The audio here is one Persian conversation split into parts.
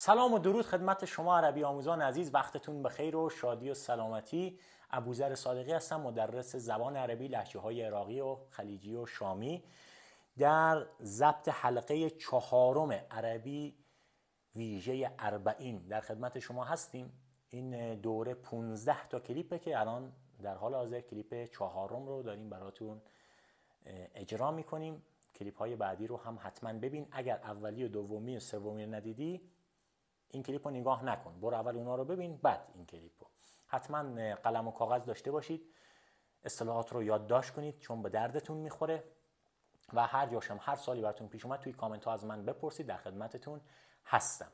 سلام و درود خدمت شما عربی آموزان عزیز وقتتون بخیر و شادی و سلامتی ابوذر صادقی هستم مدرس زبان عربی لحجه های عراقی و خلیجی و شامی در ضبط حلقه چهارم عربی ویژه اربعین در خدمت شما هستیم این دوره 15 تا کلیپه که الان در حال حاضر کلیپ چهارم رو داریم براتون اجرا میکنیم کلیپ های بعدی رو هم حتما ببین اگر اولی و دومی و سومی رو ندیدی این کلیپ رو نگاه نکن برو اول اونا رو ببین بعد این کلیپ رو حتما قلم و کاغذ داشته باشید اصطلاحات رو یادداشت کنید چون به دردتون میخوره و هر جاشم هر سالی براتون پیش اومد توی کامنت ها از من بپرسید در خدمتتون هستم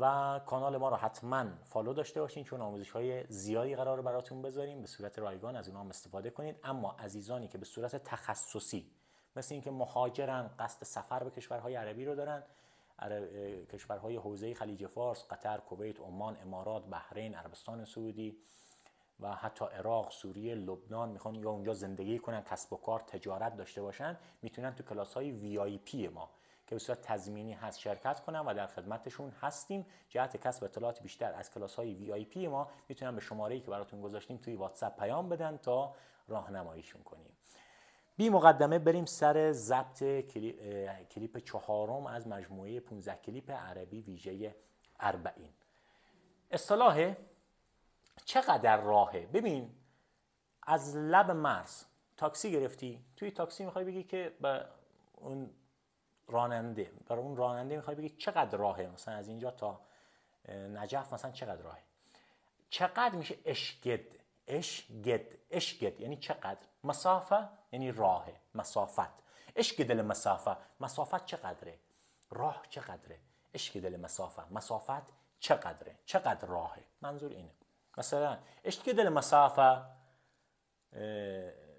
و کانال ما رو حتما فالو داشته باشین چون آموزش های زیادی قرار براتون بذاریم به صورت رایگان از اونها هم استفاده کنید اما عزیزانی که به صورت تخصصی مثل اینکه مهاجرن قصد سفر به کشورهای عربی رو دارن اره، کشورهای حوزه خلیج فارس قطر کویت عمان امارات بحرین عربستان سعودی و حتی عراق سوریه لبنان میخوان یا اونجا زندگی کنن کسب و کار تجارت داشته باشن میتونن تو کلاس های وی آی پی ما که به صورت تضمینی هست شرکت کنن و در خدمتشون هستیم جهت کسب اطلاعات بیشتر از کلاس های وی آی پی ما میتونن به شماره ای که براتون گذاشتیم توی واتساپ پیام بدن تا راهنماییشون کنیم بی مقدمه بریم سر ضبط کلیپ چهارم از مجموعه 15 کلیپ عربی ویژه اربعین اصطلاح چقدر راهه ببین از لب مرز تاکسی گرفتی توی تاکسی میخوای بگی که به اون راننده برای اون راننده میخوای بگی چقدر راهه مثلا از اینجا تا نجف مثلا چقدر راهه چقدر میشه اشگد اشگد اشگد یعنی چقدر مسافه یعنی راه مسافت عشق دل مسافه مسافت چقدره راه چقدره عشق دل مسافه مسافت چقدره چقدر راهه منظور اینه مثلا عشق دل مسافه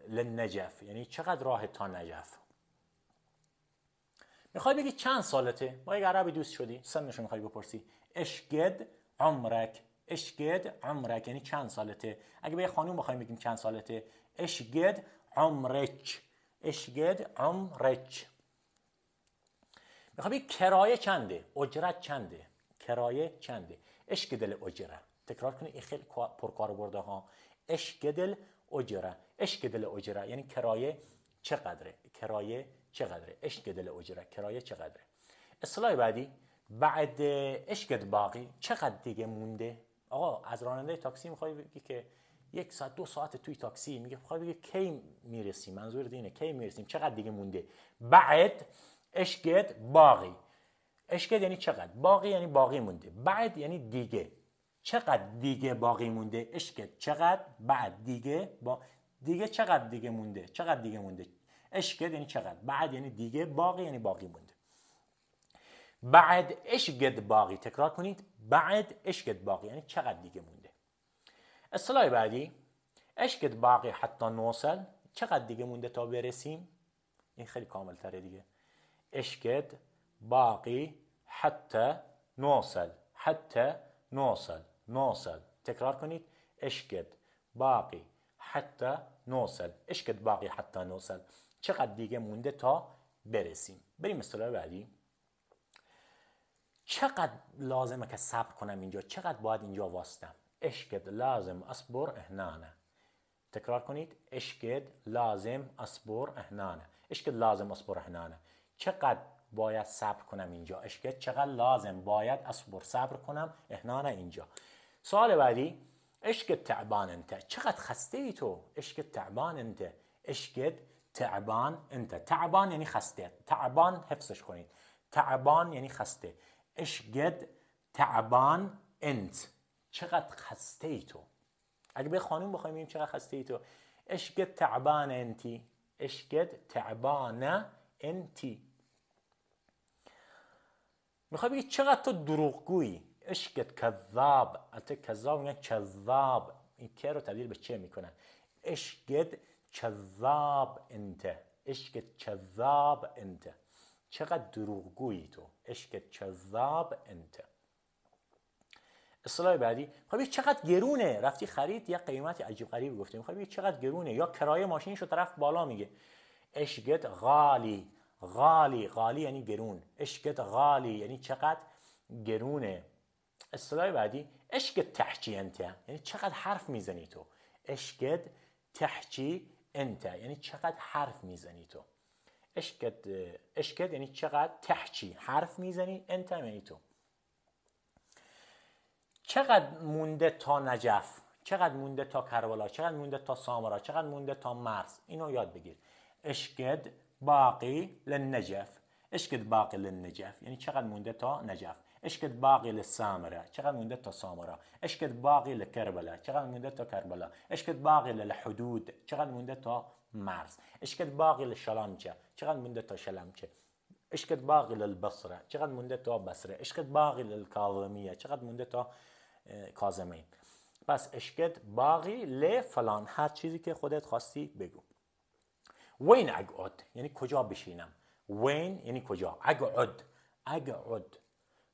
لنجف یعنی چقدر راه تا نجف میخوای بگی چند سالته با یک عربی دوست شدی سنش میخوای بپرسی اشگد عمرک اشگد عمرک یعنی چند سالته اگه به یه خانوم بخوایم بگیم چند سالته اشگد عمرک اشگد عمرک میخوام کرایه چنده اجرت چنده کرایه چنده اشگدل اجره تکرار کنید این خیلی پرکار برده ها اشگدل اجره اشگدل اجره یعنی کرایه چقدره کرایه چقدره اشگدل اجره کرایه چقدره اصطلاح بعدی بعد اشگد باقی چقدر دیگه مونده آقا از راننده تاکسی میخوای بگی که یک ساعت دو ساعت توی تاکسی میگه خب بگه کی میرسیم منظور اینه کی میرسیم چقدر دیگه مونده بعد اشکت باقی اشکت یعنی چقدر باقی یعنی باقی مونده بعد یعنی دیگه چقدر دیگه باقی مونده اشکت چقدر بعد دیگه با دیگه چقدر دیگه مونده چقدر دیگه مونده اشکت یعنی چقدر بعد یعنی دیگه باقی یعنی باقی مونده بعد اشکت باقی تکرار کنید بعد اشکت باقی یعنی چقدر دیگه مونده اصطلاح بعدی ایش باقی حتی حتی نوصل چقدر دیگه مونده تا برسیم این خیلی کامل تره دیگه ایش باقی حتی حتی نوصل حتی نوصل نوصل تکرار کنید ایش باقی حتی حتی نوصل ایش قد باقی نوصل چقدر دیگه مونده تا برسیم بریم اصطلاح بعدی چقدر لازمه که صبر کنم اینجا چقدر باید اینجا واستم اشکد لازم اصبر اهنانه تکرار کنید اشکد لازم اصبر اهنانه اشکد لازم اصبر هنا چقدر باید صبر کنم اینجا اشکد چقدر لازم باید اصبر صبر کنم اهنانه اینجا سوال بعدی اشکد تعبان انت چقدر خسته ای تو اشکد تعبان انت اشکد تعبان انت تعبان یعنی خسته تعبان حفظش کنید تعبان یعنی خسته اشکد تعبان انت چقدر خسته ای تو اگه به خانوم بخوایم بگیم چقدر خسته ای تو اشکت تعبان انتی اشکت تعبان انتی میخوای بگی چقدر تو دروغگویی اشکت کذاب انت کذاب میگن کذاب این که رو تبدیل به چه میکنن اشکت کذاب انت اشکت کذاب انت چقدر دروغگویی تو اشکت کذاب انت اصطلاح بعدی خب چقدر گرونه رفتی خرید یا قیمت عجیب غریب گفته میخوای خب چقدر گرونه یا کرایه ماشینشو طرف بالا میگه اشگت غالی غالی غالی یعنی گرون اشگت غالی یعنی چقدر گرونه اصطلاح بعدی اشگت تحچی انت یعنی چقدر حرف میزنی تو اشکت تحچی انت یعنی چقدر حرف میزنی تو اشکت اشکت یعنی چقدر تحچی حرف میزنی انت یعنی تو چقدر مونده تا نجف چقدر مونده تا کربلا چقدر مونده تا سامرا چقدر مونده تا مرز اینو یاد بگیر اشکد باقی للنجف اشکد باقی للنجف یعنی چقدر مونده تا نجف اشکد باقی للسامره چقدر مونده تا سامرا؟ اشکد باقی لکربلا چقدر مونده تا کربلا اشکد باقی للحدود چقدر مونده تا مرز اشکد باقی لشلامچه چقدر مونده تا شلامچه اشکد باقی للبصره چقدر مونده تا بصره اشکد باقی للکاظمیه چقدر مونده تا کازمین پس اشکت باقی ل فلان هر چیزی که خودت خواستی بگو وین اقعد یعنی کجا بشینم وین یعنی کجا اقعد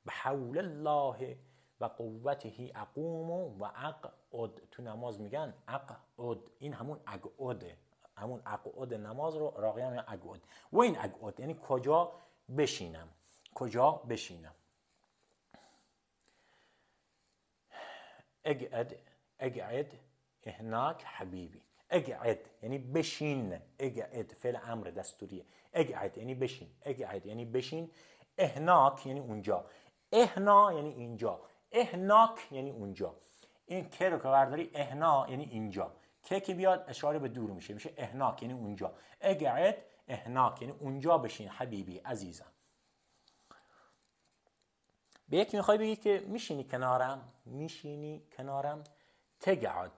به حول الله و قوته اقوم و اقعد تو نماز میگن اقعد این همون اده همون اقعد نماز رو راقیان اقعد وین اقعد یعنی کجا بشینم کجا بشینم اقعد اقعد هناک حبیبی اقعد یعنی بشین اقعد فعل امر دستوریه اقعد یعنی بشین اقعد یعنی بشین اهناک یعنی اونجا اهنا یعنی اینجا اهناک یعنی اونجا این که رو که برداری اهنا یعنی اینجا که که بیاد اشاره به دور میشه میشه اهناک یعنی اونجا اقعد اهناک یعنی اونجا بشین حبیبی عزیزم به یکی میخوای بگی که میشینی کنارم میشینی کنارم تگعد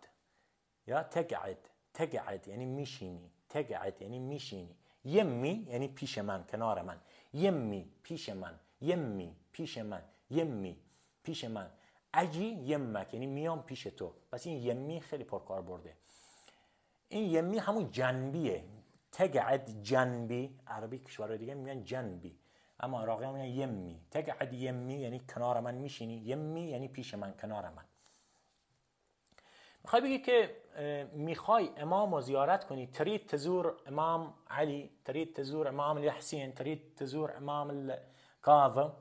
یا تگعد تگعد یعنی میشینی تگعد یعنی میشینی یمی یعنی پیش من کنار من یمی پیش من یمی پیش من یمی پیش من اجی یمک یعنی میام پیش تو پس این یمی خیلی پرکار برده این یمی همون جنبیه تگعد جنبی عربی کشورهای دیگه میگن جنبی اما عراقی ها میگن یمی تقعد یمی یعنی کنار من میشینی یمی یعنی پیش من کنار من میخوای بگی که میخوای امام رو زیارت کنی ترید تزور امام علی ترید تزور امام الحسین ترید تزور امام کاظم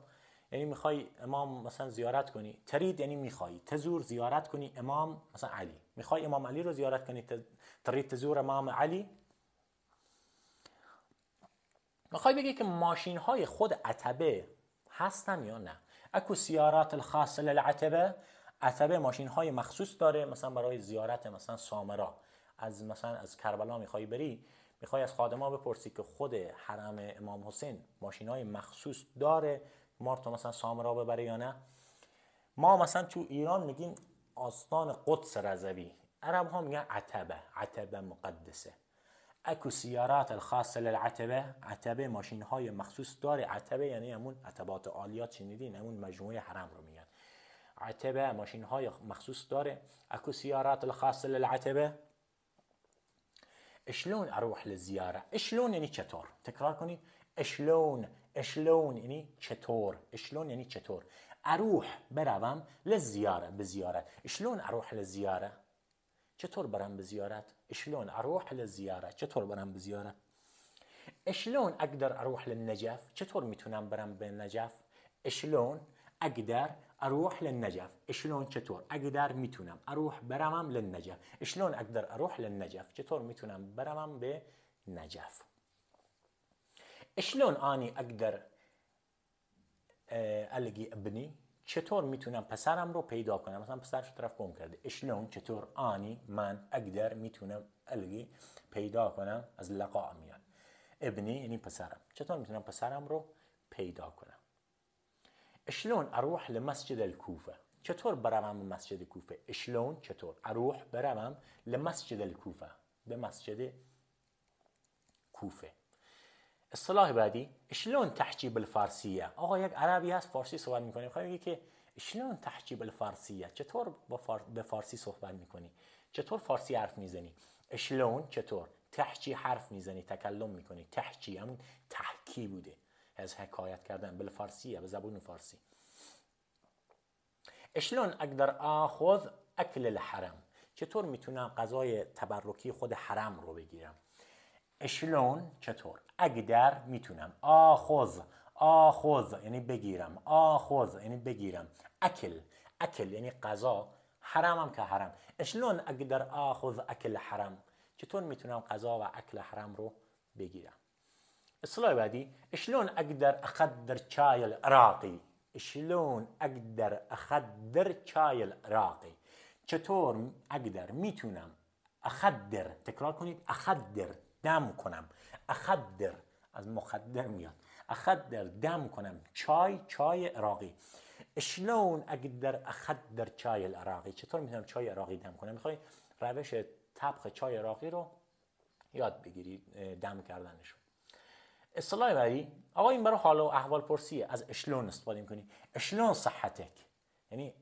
یعنی میخوای امام مثلا زیارت کنی ترید یعنی میخوای تزور زیارت کنی امام مثلا علی میخوای امام علی رو زیارت کنی ترید تزور امام علی میخوای بگی که ماشین های خود عتبه هستن یا نه اکو سیارات الخاصه للعتبه عتبه ماشین های مخصوص داره مثلا برای زیارت مثلا سامرا از مثلا از کربلا میخوای بری میخوای از خادما بپرسی که خود حرم امام حسین ماشین های مخصوص داره مار تو مثلا سامرا ببره یا نه ما مثلا تو ایران میگیم آستان قدس رضوی عرب ها میگن عتبه عتبه مقدسه اکو سیارات الخاصه للعتبه عتبه ماشین های مخصوص داره عتبه یعنی همون عتبات عالیات شنیدین همون مجموعه حرم رو میگن عتبه ماشین های مخصوص داره اکو سیارات الخاص للعتبه شلون اروح لزیاره اشلون یعنی یعنی چطور تکرار کنید اشلون اشلون یعنی یعنی چطور شلون يعني یعنی چطور اروح بروم للزيارة زیارت اشلون اروح لزیاره چطور برم زیارت شلون اروح للزیاره چطور برم بزیاره شلون اقدر اروح للنجف چطور میتونم برم به نجف شلون اقدر اروح للنجف شلون چطور اقدر میتونم اروح برمم للنجف شلون اقدر اروح للنجف چطور میتونم برمم به نجف شلون انی اقدر الگی ابنی چطور میتونم پسرم رو پیدا کنم مثلا پسرش طرف گم کرده اشلون چطور آنی من اقدر میتونم الگی پیدا کنم از لقا میاد ابنی یعنی پسرم. چطور میتونم پسرم رو پیدا کنم اشلون اروح لمسجد الكوفة چطور به مسجد کوفه اشلون چطور اروح بروم لمسجد به مسجد کوفه اصطلاح بعدی شلون تحجیب الفارسیه آقا یک عربی هست فارسی صحبت میکنه میخوام بگی که شلون تحجیب الفارسیه چطور با به فارسی صحبت میکنی چطور فارسی حرف میزنی اشلون چطور تحجی حرف میزنی تکلم میکنی تحجی همون تحکی بوده از حکایت کردن بالفارسیه به زبون فارسی شلون اقدر آخذ اکل الحرم چطور میتونم غذای تبرکی خود حرم رو بگیرم اشلون چطور اگدر میتونم آخوز آخوز یعنی بگیرم آخوز یعنی بگیرم اکل اکل یعنی غذا هم که حرام اشلون اگدر آخوز اکل حرام چطور میتونم قضا و اکل حرام رو بگیرم اصلاح بعدی اشلون اقدر اخدر چای العراقی اشلون اقدر اخدر چای العراقی چطور اگدر میتونم اخدر تکرار کنید اخدر دم کنم اخدر از مخدر میاد اخدر دم کنم چای چای عراقی شلون در اخدر چای عراقی چطور میتونم چای عراقی دم کنم میخوای روش طبخ چای عراقی رو یاد بگیری دم کردنش اصطلاح بعدی آقا این برای حال و احوال پرسیه از اشلون استفاده میکنی اشلون صحتک یعنی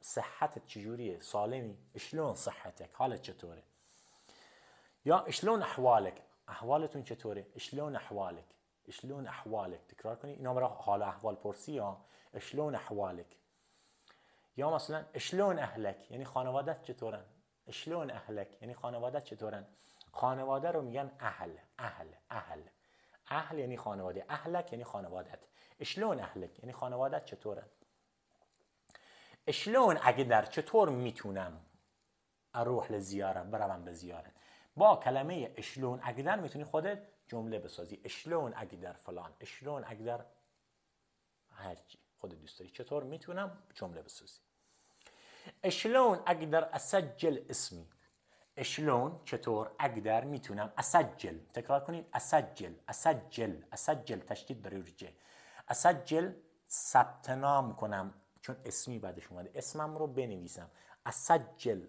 صحتت چجوریه سالمی اشلون صحتک حالت چطوره یا شلون احوالک احوالتون چطوره شلون احوالک شلون احوالک تکرار کنید اینا مرا حال احوال پرسی یا شلون احوالک یا مثلا شلون اهلک یعنی خانوادت چطورن شلون اهلک یعنی خانوادت چطورن خانواده رو میگن اهل اهل اهل اهل یعنی خانواده اهلک یعنی خانوادت شلون اهلک یعنی خانوادت چطورن اشلون اگه در چطور میتونم اروح لزیاره بروم به زیارت با کلمه اشلون اگدر میتونی خودت جمله بسازی اشلون اگدر فلان اشلون اگدر هرچی خود دوست داری چطور میتونم جمله بسازی اشلون اگدر اسجل اسمی اشلون چطور اگدر میتونم اسجل تکرار کنید اسجل اسجل اسجل تشدید بر اسجل ثبت نام کنم چون اسمی بعدش اومده اسمم رو بنویسم اسجل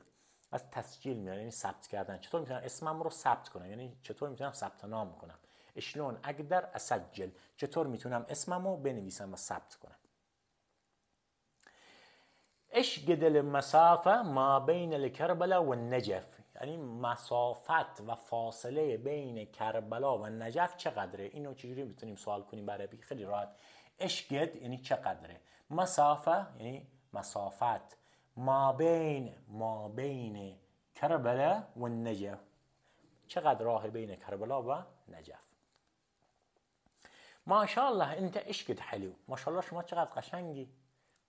از تسجیل میاره یعنی ثبت کردن چطور میتونم اسمم رو ثبت کنم یعنی چطور میتونم ثبت نام کنم اشلون اگر اسجل چطور میتونم اسمم رو بنویسم و ثبت کنم اش گدل مسافه ما بین کربلا و نجف یعنی مسافت و فاصله بین کربلا و نجف چقدره اینو چجوری میتونیم سوال کنیم برای خیلی راحت اش یعنی چقدره مسافه یعنی مسافت ما بين ما بين كربلاء والنجف چقدر راه بين كربلاء ونجف ما شاء الله انت ايش قد حلو ما شاء الله شما چقدر قشنگی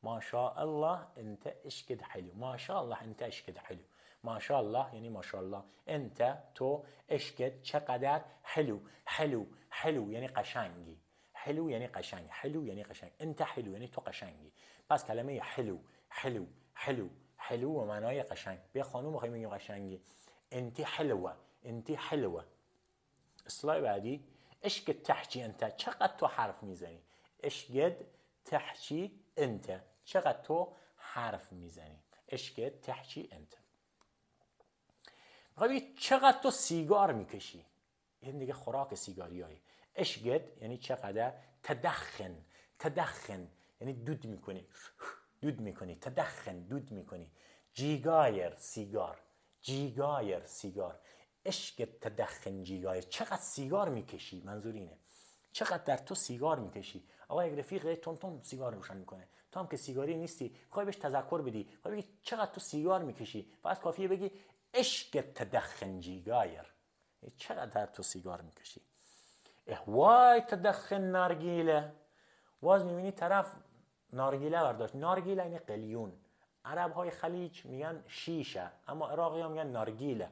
ما شاء الله انت ايش قد حلو ما شاء الله انت ايش قد حلو ما شاء الله يعني ما شاء الله انت تو ايش قد چقدر حلو حلو حلو يعني قشنگی حلو يعني قشنگ حلو يعني قشنگ انت حلو يعني تو قشنگی بس كلمه حلو حلو حلو حلو و معنای قشنگ بیا خانوم بخوایم بگیم قشنگی انتی حلوه انتی حلوه اصطلاح بعدی ایش تحچی انت چقدر تو حرف میزنی ایش تحچی تحکی انت چقدر تو حرف میزنی ایش تحچی تحکی انت میخوای چقدر تو سیگار میکشی این دیگه خوراک سیگاری ایش قد یعنی چقدر تدخن تدخن یعنی دود میکنی دود میکنی تدخن دود میکنی جیگایر سیگار جیگایر سیگار عشق تدخن جیگایر چقدر سیگار میکشی منظور اینه چقدر در تو سیگار میکشی آقا یک رفیق تون تون سیگار روشن میکنه تو هم که سیگاری نیستی میخوای بهش تذکر بدی میخوای بگی چقدر تو سیگار میکشی فقط کافیه بگی عشق تدخن جیگایر چقدر در تو سیگار میکشی وای تدخن نرگیله باز میبینی طرف نارگیله برداشت نارگیله یعنی قلیون عرب های خلیج میگن شیشه اما عراقی ها میگن نارگیله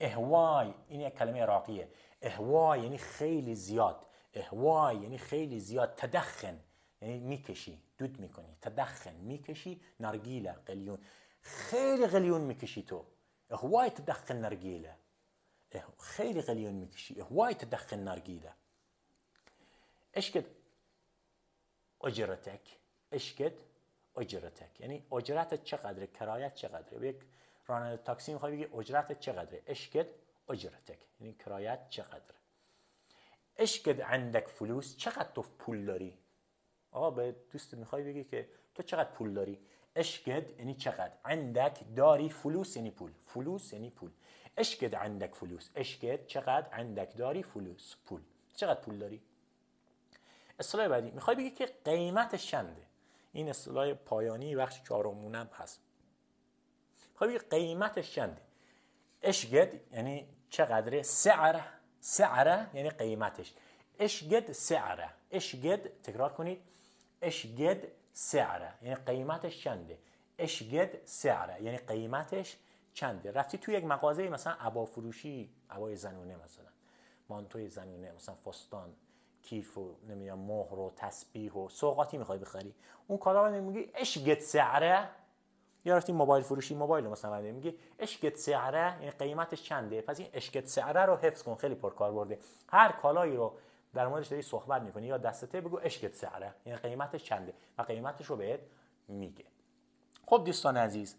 اهوای این یک کلمه عراقیه اهوای یعنی خیلی زیاد اهوای یعنی خیلی زیاد تدخن یعنی میکشی دود میکنی تدخن میکشی نارگیله قلیون خیلی قلیون میکشی تو اهوای تدخن نارگیله خیلی قلیون میکشی اهوای تدخن نارگیله اشکت اجرتک اشکد اجرتک یعنی اجرتت چقدره کرایت چقدره به یک راننده تاکسی میخوای بگی اجرتت چقدره اشکد اجرتک یعنی کرایت چقدره اشکد عندک فلوس چقدر تو پول داری آقا به دوست میخوای بگی که تو چقدر پول داری اشکد یعنی چقدر عندک داری فلوس یعنی پول فلوس یعنی پول اشکد عندک فلوس اشکد چقدر عندک داری فلوس پول چقدر پول داری اصطلاح بعدی میخوای بگی که قیمتش چنده این اصطلاح پایانی بخش چهارمونم هست میخوای بگی قیمتش چنده اشگد یعنی چقدره سعره سعره یعنی قیمتش اشگد سعره اشگد تکرار کنید اشگد سعره یعنی قیمتش چنده اشگد سعره یعنی قیمتش چنده رفتی توی یک مغازه مثلا عبا فروشی عبای زنونه مثلا مانتوی زنونه مثلا فستان کیف و نمیدونم مهر و تسبیح و سوغاتی میخوای بخری اون کالا رو میگی گت سعره یا رفتی موبایل فروشی موبایل مثلا میگی گت سعره این یعنی قیمتش چنده پس این گت سعره رو حفظ کن خیلی پرکار برده هر کالایی رو در موردش داری صحبت میکنی یا دستته بگو اشکت سعره یعنی قیمتش چنده و قیمتش رو بهت میگه خب دوستان عزیز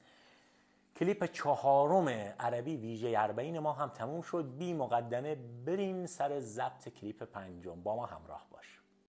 کلیپ چهارم عربی ویژه اربعین ما هم تموم شد بی مقدمه بریم سر ضبط کلیپ پنجم با ما همراه باش